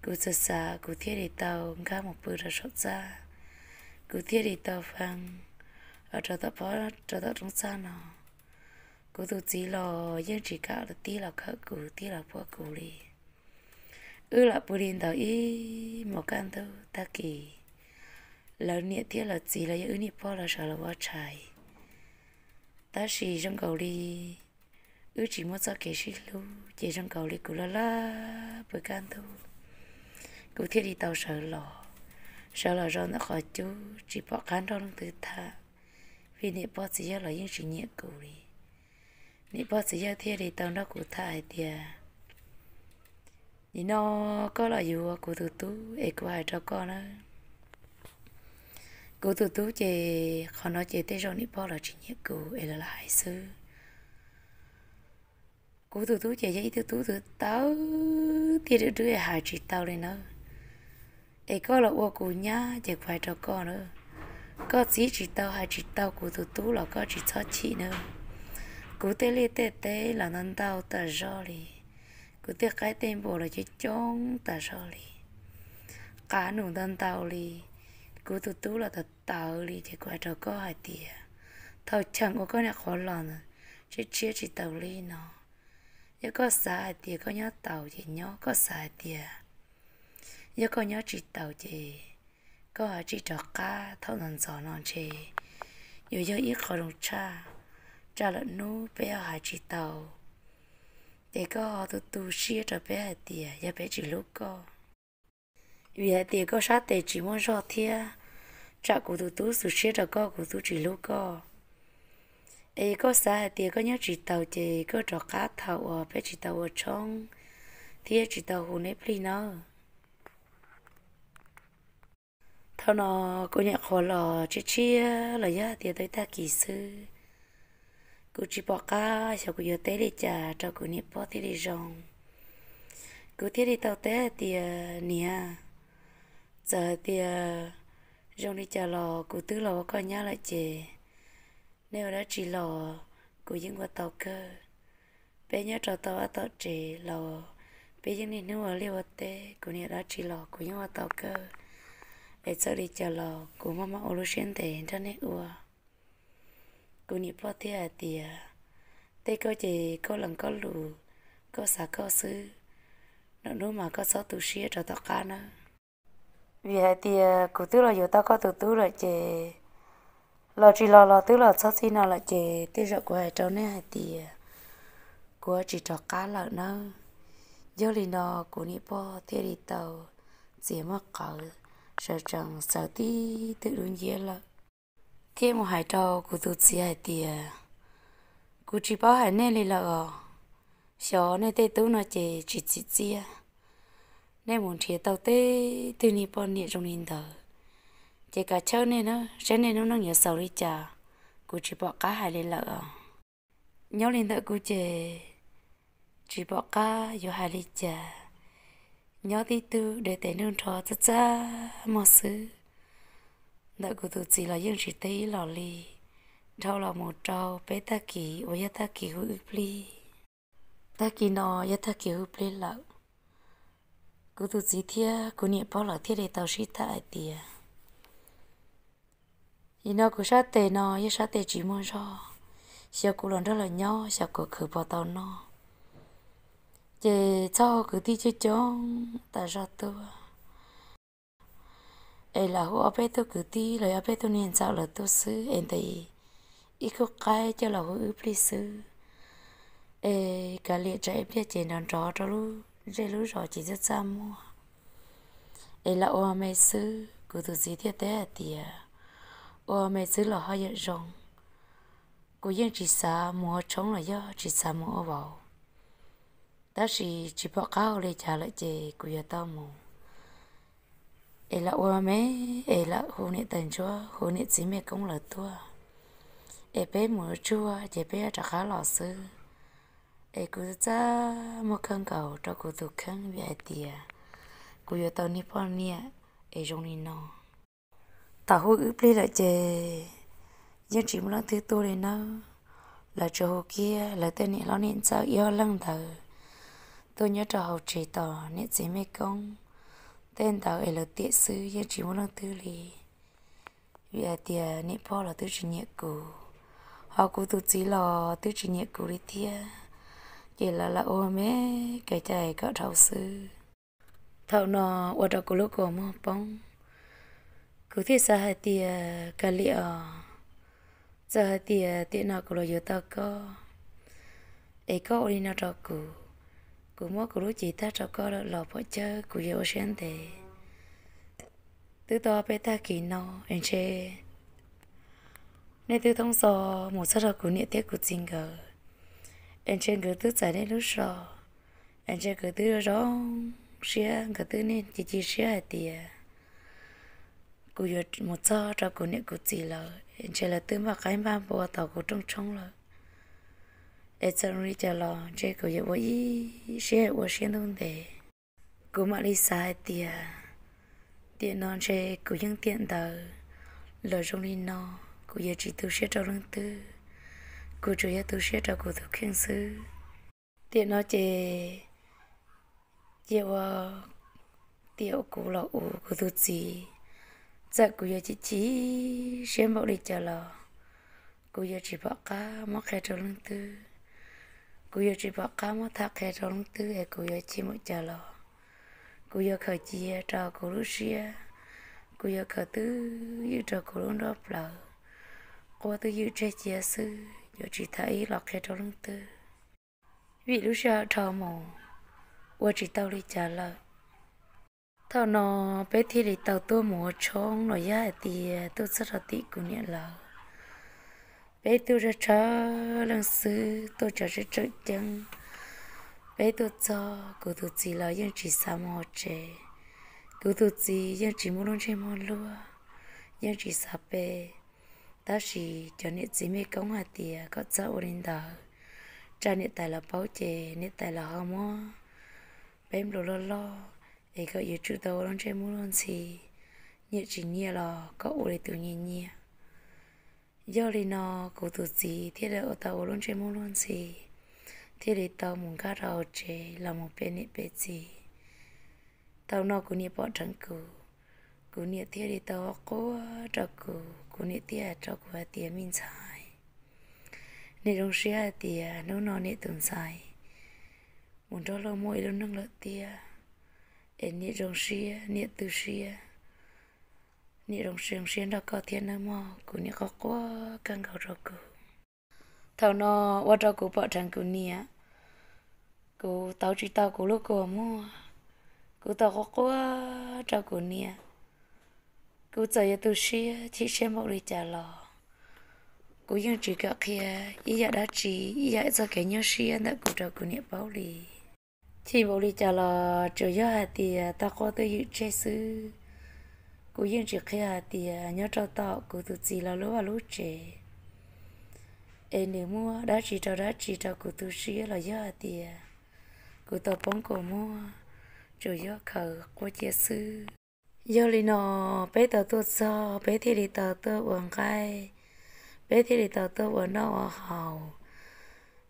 cú sợ xa cú thế để tao cả một bữa là sốt ra cứ thiết đi tàu phăng ở chỗ tao bỏ chỗ tao trung xa nó cứ tụ chỉ lò yên chỉ cả là tí là khắc cử tí là bỏ cử đi ư là bù đình tàu y một căn tao ta kỳ là niệm thiết là chỉ là ư niệm bỏ là sợ là quá trái ta chỉ trong cầu đi ư chỉ muốn cho kể sĩ lưu chỉ trong cầu đi cử la la bữa căn tao cứ thiết đi tàu sợ lò sau là rong nó khỏi chú chỉ bỏ khán đó lưng từ ta vì nị bỏ chỉ là những sự nhẹ cũ đi nị bỏ chỉ là thiên thì tao nó của ta thì nị nó có là dù của tụi tú để của cho con đó của tụi tú chị họ nói chị tới rồi nị bỏ là chỉ nhẹ cũ ấy là lại sư, của tụi tú chị giấy tụi tú tụi tao thì được đứa hai chị tao lên nữa để có là ô cú nhá chỉ phải cho con nữa có chỉ chỉ tao hay chỉ tao cú tu tú là có chỉ cho chị nữa cú tê li tê tê là nó tao tờ rô li cú tê cái tên bộ là chỉ chống tờ rô li cá nụ nâng tao li cú tu tú là tờ tao li chỉ phải cho con hay tìa thầu chẳng có con nhà khó lòn chỉ chia chỉ tàu li nó nếu có sai thì có nhớ tàu thì nhớ có sai thì nhớ có nhớ chị tàu chị có ở chị trọ cá thâu nón gió non chị dù giờ ít khỏi đồng cha cha lợn nu bé ở hải chị tàu để có tu tu xia cho bé hải tìa giờ bé chỉ lúc có vì hải tìa có sát tề chỉ muốn rõ thia cha của tu tu sự xia cho có cụ tu chỉ lúc có ấy có xã hải tìa có nhớ chỉ tàu chị có trọ cá thâu ở bé chỉ tàu ở trong thì chỉ tàu hồ nếp li nữa thao nó cô nhận khó lò chi chi là giá thì tới ta kỳ sư cô chỉ bỏ cá sau cô giờ té đi chả cho cô nhịp bỏ thì đi rong cô thiết đi tàu té thì à, nia giờ thì à, rong đi chả lò cô tứ lò có nhớ lại chị nếu đã chỉ lò cô dính qua tàu cơ bé nhớ trò tàu ở tàu chè lò bé dính đi nếu nữa liều té cô nhớ đã chỉ lò cô dính qua tàu cơ để cho đi chờ lò của mama ocean cho internet ua của nhịp lo tia tia tê cô chị cô lần có lù có xả có sư nó nếu mà có sáu tụ xia cho tao cá nữa vì hệ thì của tứ là dù tao có tụ tứ là chị lò chỉ lò lò tứ là sáu xi nào là chị tê rồi của hai cháu nè thì của chị cho cá là nó giờ lì nó của nhị lo tia đi tàu chỉ mất cỡ sợ chẳng sợ tí tự đốn dễ lợ, khi một hải trò của tụt xì hải tìa cụ chỉ bảo hải nè lì là sợ nè tê tú nó chè chỉ chỉ chia nên muốn chia tàu tê từ ni bọn nè trong nín thở chỉ cả chơi nè nó sẽ nè nó nhớ sầu đi chả cụ chỉ bảo cá hải lì là nhớ lên thở cụ chè chỉ bảo cá yêu hải đi chả nhớ đi tu để tế nương trò cha cha mò sư đã cụ tụ chỉ là dân chỉ tí lò lì đâu là một trâu bé ta kỳ ô ya ta kỳ hữu ức pli ta kỳ nọ ya ta kỳ hữu pli lợ cụ tụ chỉ thia cụ niệm bao lợ thia để tàu sĩ ta ai tìa y nó cụ sát tề nọ ya sát tề chỉ mong cho sao cụ lần rất là nhau sao cụ khử bỏ tàu nọ chị cho cứ đi chơi chong ta ra tôi ấy là hú bé tôi cứ đi rồi bé tôi nên sao là tôi xứ em thấy ít có cái cho là hú ướp đi xứ ấy cả liệt trẻ em biết chị đàn trò cho lú dây lú rõ chị rất xa mua ấy là ô mẹ xứ cứ từ gì thế thế thì ô mẹ xứ là hơi giận rồng cô dân chỉ xa mua trống là do chỉ xa mua vào ta chỉ chỉ bỏ cao để trả lại chị của giờ tao mù ấy là ua mẹ ấy là hồ nị tần chúa hồ nị chỉ mẹ cũng là tua ấy bé mùa chúa chị bé trả khá lò sư ấy cứ cha một cơn cầu cho cụ tụ khăn về ai tìa của tao nị phong nịa ấy trong nị nó ta hồ ướp lấy lại chị dân chỉ muốn thứ tôi này nó là chỗ kia là tên nị lo nị sao yêu lăng thờ tôi nhớ trò hậu trì tỏ nét dễ mê công tên tàu ấy là tiệ sư nhưng chỉ muốn năng tư lý vì à tiệ nét po là tư chỉ nhẹ cũ họ cũng tu chỉ lò tư chỉ nhẹ cũ đi tiệ chỉ là là ô mê cái chạy có thầu sư thầu nò ở đâu cũng lúc của mò bóng cứ thiết xa hai tiệ cả liệu giờ hai tiệ tiệ nào cũng là giờ tao có ấy có đi nào cho cũng cú mua cú chỉ ta cho có được lọ bỏ chơ cú yêu xem thế từ to bé ta kỳ nó anh chê nên từ thông sò một số đó của niệm tiết của chính gờ anh chê cứ từ giải đến lúc sò anh chê cứ từ rõ xia cứ từ nên chỉ chỉ xia tiề cú yêu một số đó của niệm của chỉ là anh chê là từ mà khánh mà bỏ tàu của trong trong lợ để chân ri chờ lo chế cầu dự với chế của xuyên thông để cú mà đi sai tiền tiền những tiền tờ lỡ trong đi nó cú chỉ tu sửa cho lương tư cú chủ yếu tu sửa cho cú thực khiên sư tiền nó chế chế và tiêu cú lo u cú tu gì giờ cú giờ chỉ chỉ xem bảo đi chờ lo cú giờ chỉ bảo cả mắc khai cho lương tư cú yêu chỉ bảo cá mất thắt hệ trong tư hệ e cú yêu chỉ một chờ lo cú yêu khởi chia e trò cú lúc xia e. cú yêu khởi tư yêu trò cú lúc đó lỡ qua tư yêu chơi chia sư yêu chỉ thấy lọt hệ trong tư vì lúc xia trò mồ qua chỉ tao đi chờ lo thằng nó bé thì đi tao tua mùa trông rồi ya thì tôi rất là tiếc cú niệm lỡ bé tôi ra cho lần sư tôi cho ra chơi chân bé tôi cho cô tôi chỉ là yên chỉ sao mò chế cô tôi chỉ dân chỉ muốn chơi mò lúa yên chỉ sao bé ta chỉ cho nên chỉ mấy công hạt tiền có cháu lên đó cha nên tại là bảo chế nên tại là hao mò bé lo lo lo ai có yêu chú tao đang chơi muốn chơi nhẹ chỉ nhẹ là có ổ để tự nhiên nhẹ giờ thì nó cụ tụ gì thế là ở tàu luôn chơi mua luôn gì thế thì tàu muốn cá rau chơi là một bên này bên gì tàu nó cũng nếp bỏ trắng cụ cụ nếp thiết thì tàu có trọ cụ cụ nếp thế trọ cụ là tiền mình xài nên đồng xe thì nó nó nếp tưởng xài muốn cho lâu mỗi đâu nâng lợi tiền em nếp đồng xe nếp từ xe nị rồng sương xuyên đó có thiên nam mò cụ nị có quá căng cầu rồi cụ thầu nó qua cho cụ bỏ trắng cụ nị á cụ tao chỉ tao cụ lúc cụ mua cú tao có quá cho cụ nị á cụ giờ giờ tôi xí chỉ xem một đi trả lò cú nhưng chỉ cả kia ý giờ đã chỉ ý giờ giờ cái nhau xí đã cụ cho cụ nị bảo lì chỉ bảo lì trả lò chủ yếu hà tiệt tao có tôi giữ chơi sư cô yên chỉ khi à thì nhớ cho tao cô tự chỉ là lúc vào lúc trẻ em nếu mua đã chỉ cho đã chỉ cho cô tự sĩ là giờ thì à, cô tao bóng cô mua chủ yếu khờ cô chia sư giờ lì nó bé tao tôi sao bé thì đi tao tôi quần cái bé thì đi tao tôi quần nó ở hậu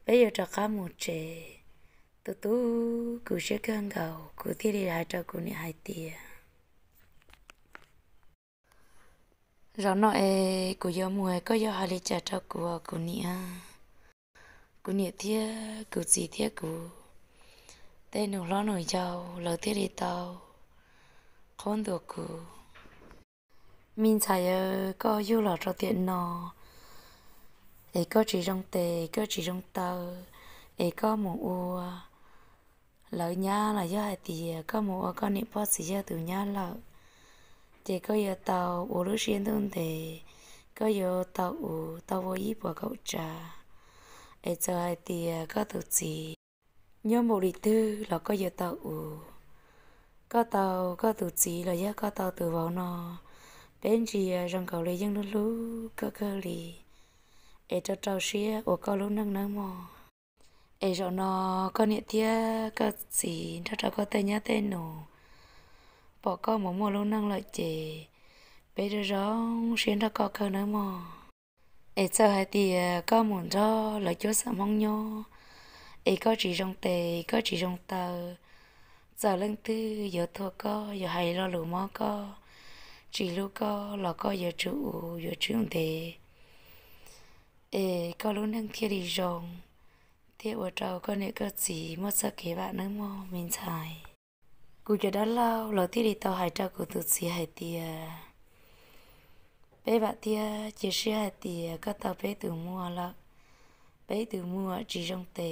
bé giờ cho cá một trẻ tôi tú cứ sẽ căng gầu cứ thì đi hai cho cô này hai tiền rõ nọ e của gió mùa có gió hà lý trả cho của của nị của nị thiết của gì thiết của tên nó lo nổi giàu lỡ thiết đi tàu không được của mình xài có yêu lọ cho tiện nó ấy có chỉ trong tề có e chỉ trong tờ ấy e có một u lỡ nhá là do hai tỷ có một có niệm bó xì cho từ nhá lợ chỉ có giờ tàu u lúc xuyên thôn thì có giờ tàu tàu vô ý bỏ cậu trà ai cho hai tia có thực gì nhớ một đi tư là có giờ tàu có tàu có thực gì là giá có tàu từ vào nó bên chị rằng cậu lấy dân nó lú có cơ lì ai cho trâu xía u có lú năng năng mò ai cho nó có niệm tia có gì cho trâu có tên nhá tên nổ bỏ câu mà mua lâu năng lợi chế bây giờ rõ xuyên ra có cơ nữa mà ấy giờ hai thì à, có muốn cho lợi chúa sợ mong nhau ấy có chỉ trong tề có chỉ trong tờ giờ lên tư giờ thua có giờ hay lo lù mò có chỉ lu có lo có giờ trụ giờ chủ không thể ấy có lúc năng thiên đi rồng thế ở trâu có nể cơ gì mất sợ kế bạn nữa mà mình xài กูจะได้เล่าเราที่ดีต่อหายใจกูตุดสีหายเตียไปแบบเตียจีเสียหายเตียก็ต่อไปตัวมัวละไปตัวมัวจีจงเตะ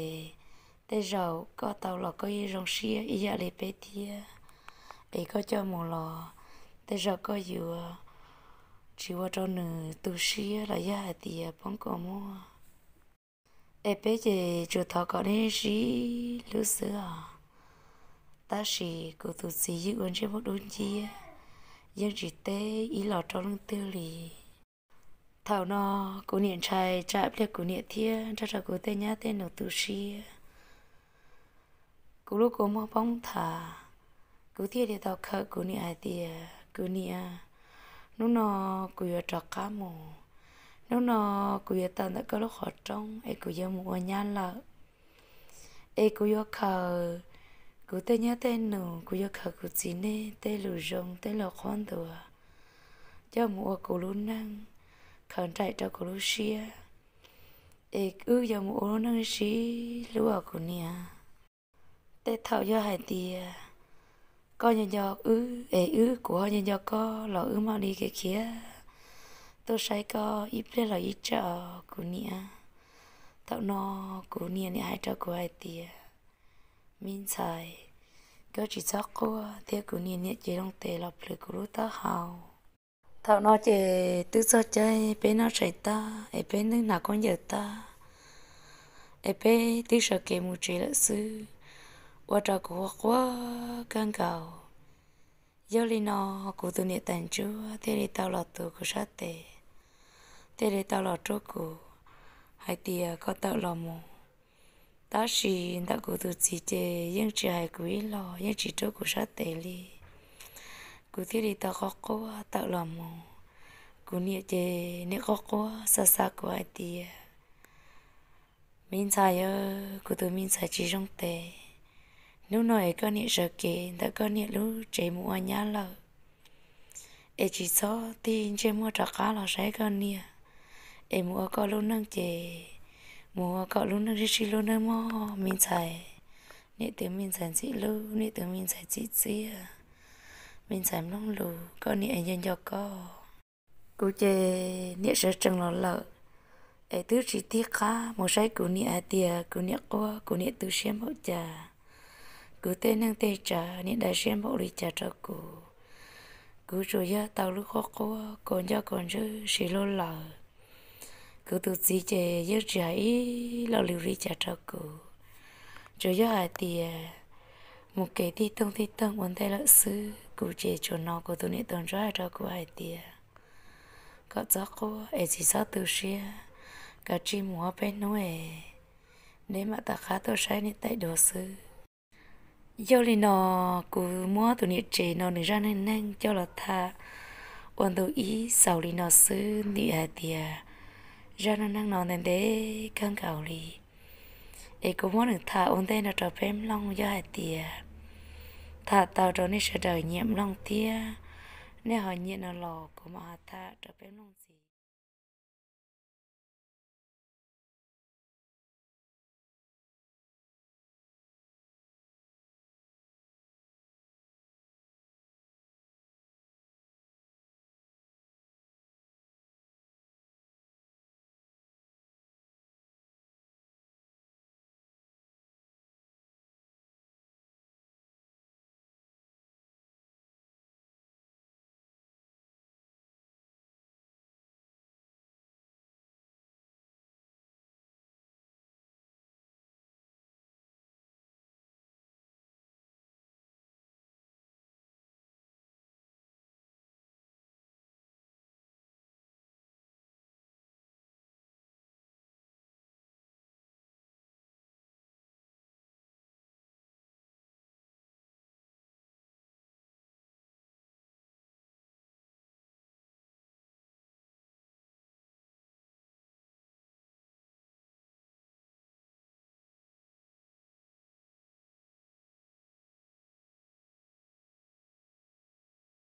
เตะเราก็ต่อเราก็ยี่จงเสียอีกอะไรไปเตียไอ้ก็จะมัวละเตะเราก็อยู่ chỉ vào trong nửa tu sĩ là gia thì bóng cổ mua em bé chị chủ thọ có nên sĩ lứa sữa à ta chỉ cố tu sĩ giữ ơn trên một đốn chia dân chỉ tế ý lò trong lưng tư lì thảo nó cố niệm trai trại liệt cố niệm thiên cho cho cố tên nhá tên đầu tu sĩ cố lúc cố mong bóng thả cố thiên thì tao khờ cố niệm ai tìa cố niệm nó nó cố giờ trọ cá mồ nó nó cố giờ tận đã có lúc họ trong ai cố giờ một nhà lợ ai cố giờ khờ cô tê nhớ tê nổ cô yo khờ cô chín nê tê lù rong tê lò khoan tùa cho mùa cô lú năng khẩn trại cho cô lú xia ê cứ giờ mùa lú năng xí lú ở cú nia tê thọ yo hai tia có nhân do ư ê ư của nhân do có lò ư mau đi cái kia tôi sai có ít lên là ít cho cô nia tạo nó cô nia này hai cho cú hai tia min xài cơ chỉ cho cô theo cũng nhìn nhẹ chỉ đông tè lọc lưỡi của ta hào thảo nó chỉ tự do chơi bên nó chạy ta ở bên nước nào con giờ ta ở bên tự sợ kề một chỉ lỡ sư qua trò của quá căng cầu giờ li nó cụ tự niệm tàn chúa thế để tao lọt tù của sát tè thế để tao lọt chỗ cụ hai tìa có tao lọt mù ta chỉ đã cố tự chỉ chế nhưng chỉ hay quý lo nhưng chỉ chỗ của sát tế li cố thiết đi ta khó cố ta làm, mù cố niệm chế nếu khó cố xa xa của ai tia mình sai ơ cố tự mình sai chỉ trong tế nếu nói con niệm sợ kệ ta con niệm lúc chế mua nhà lợ e chỉ so tin chế mua trả cá là sẽ con niệm e mua có lúc năng chế mua cọ luôn nó chỉ luôn nó mò mình xài nị tiếng mình xài chị lu nị tiếng mình xài chị chị à mình xài long lù có nị anh dân cho có cô chê nị sẽ chẳng lo lợ ai thứ chỉ tiếc khá một sai cô nị à tia cô nị qua cô nị tứ xem hậu trà cô tê năng tê trà nị đại xem hậu lý trà cho cô cứ rồi ya tao lúc khó quá còn cho còn chứ xì lô lợ cứ tu sĩ chè giấc trái lo lưu ri chả trâu cụ cho giấc hại thì à, một cái thi tông thi tông muốn thấy lợi sư cụ chế cho nó của tu niệm tông rồi hại trâu cụ hại thì à. có gió khô ấy chỉ sao từ xưa cả chim múa bên núi à. nếu mà ta khá tôi sai nên tại đồ sư do li nó cứ múa tụi nhiệt chế nó nữa ra nên nâng cho là tha quan tôi ý sau li nó sư đi à tiề giờ nó đang nói đến để căng cầu đi ấy cũng muốn được thả ổn tên là trở phim long cho hạt tìa thả tàu rồi nên sẽ đời nhiệm long tia nên họ nhiệt nó lò của mà thả trở phim long